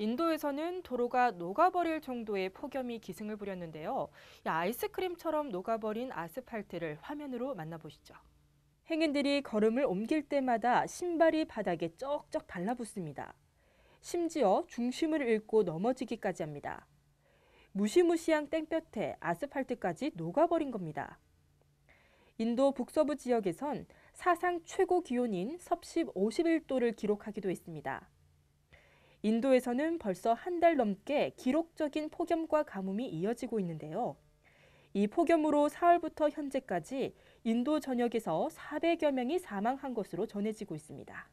인도에서는 도로가 녹아버릴 정도의 폭염이 기승을 부렸는데요. 아이스크림처럼 녹아버린 아스팔트를 화면으로 만나보시죠. 행인들이 걸음을 옮길 때마다 신발이 바닥에 쩍쩍 달라붙습니다. 심지어 중심을 잃고 넘어지기까지 합니다. 무시무시한 땡볕에 아스팔트까지 녹아버린 겁니다. 인도 북서부 지역에선 사상 최고 기온인 섭씨 51도를 기록하기도 했습니다. 인도에서는 벌써 한 달 넘게 기록적인 폭염과 가뭄이 이어지고 있는데요. 이 폭염으로 4월부터 현재까지 인도 전역에서 400여 명이 사망한 것으로 전해지고 있습니다.